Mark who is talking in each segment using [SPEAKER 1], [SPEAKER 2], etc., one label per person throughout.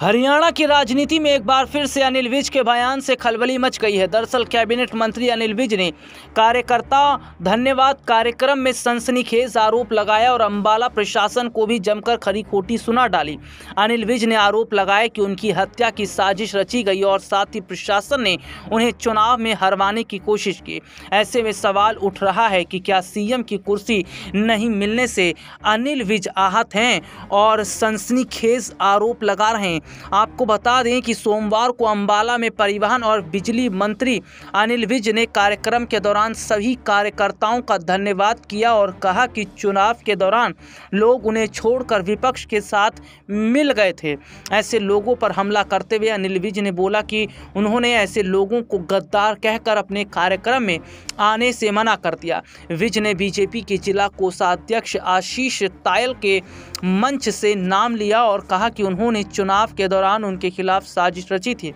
[SPEAKER 1] हरियाणा की राजनीति में एक बार फिर से अनिल विज के बयान से खलबली मच गई है दरअसल कैबिनेट मंत्री अनिल विज ने कार्यकर्ता धन्यवाद कार्यक्रम में सनसनीखेज आरोप लगाया और अंबाला प्रशासन को भी जमकर खरी खोटी सुना डाली अनिल विज ने आरोप लगाया कि उनकी हत्या की साजिश रची गई और साथ ही प्रशासन ने उन्हें चुनाव में हरवाने की कोशिश की ऐसे में सवाल उठ रहा है कि क्या सी की कुर्सी नहीं मिलने से अनिल विज आहत हैं और सनसनीखेज आरोप लगा रहे हैं आपको बता दें कि सोमवार को अम्बाला में परिवहन और बिजली मंत्री अनिल विज ने कार्यक्रम के दौरान सभी कार्यकर्ताओं का धन्यवाद किया और कहा कि चुनाव के दौरान लोग उन्हें छोड़कर विपक्ष के साथ मिल गए थे ऐसे लोगों पर हमला करते हुए अनिल विज ने बोला कि उन्होंने ऐसे लोगों को गद्दार कहकर अपने कार्यक्रम में आने से मना कर दिया विज ने बीजेपी के जिला कोषाध्यक्ष आशीष तायल के मंच से नाम लिया और कहा कि उन्होंने चुनाव के दौरान उनके खिलाफ साजिश रची थी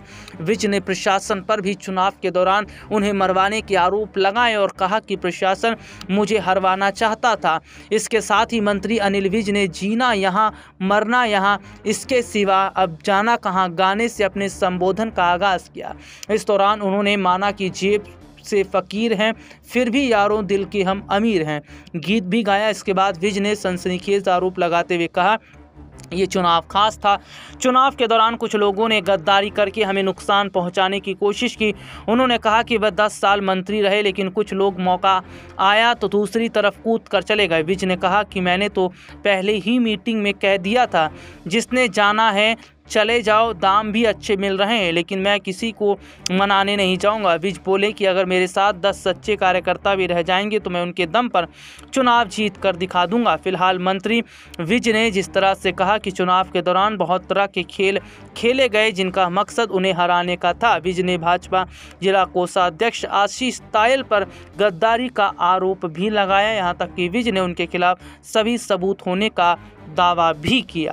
[SPEAKER 1] विज ने प्रशासन पर भी चुनाव के दौरान उन्हें मरवाने के आरोप लगाए और कहा कि प्रशासन मुझे हरवाना चाहता था इसके साथ ही मंत्री अनिल विज ने जीना यहाँ मरना यहाँ इसके सिवा अब जाना कहाँ गाने से अपने संबोधन का आगाज़ किया इस दौरान उन्होंने माना कि जेब से फ़कीर हैं फिर भी यारों दिल के हम अमीर हैं गीत भी गाया इसके बाद विज ने सनसनीखेज आरोप लगाते हुए कहा ये चुनाव खास था चुनाव के दौरान कुछ लोगों ने गद्दारी करके हमें नुकसान पहुंचाने की कोशिश की उन्होंने कहा कि वह दस साल मंत्री रहे लेकिन कुछ लोग मौका आया तो दूसरी तरफ कूद कर चले गए विज ने कहा कि मैंने तो पहले ही मीटिंग में कह दिया था जिसने जाना है चले जाओ दाम भी अच्छे मिल रहे हैं लेकिन मैं किसी को मनाने नहीं जाऊँगा विज बोले कि अगर मेरे साथ दस सच्चे कार्यकर्ता भी रह जाएंगे तो मैं उनके दम पर चुनाव जीत कर दिखा दूंगा फिलहाल मंत्री विज ने जिस तरह से कहा कि चुनाव के दौरान बहुत तरह के खेल खेले गए जिनका मकसद उन्हें हराने का था विज ने भाजपा जिला कोषाध्यक्ष आशीष तायल पर गद्दारी का आरोप भी लगाया यहाँ तक कि विज ने उनके खिलाफ सभी सबूत होने का दावा भी किया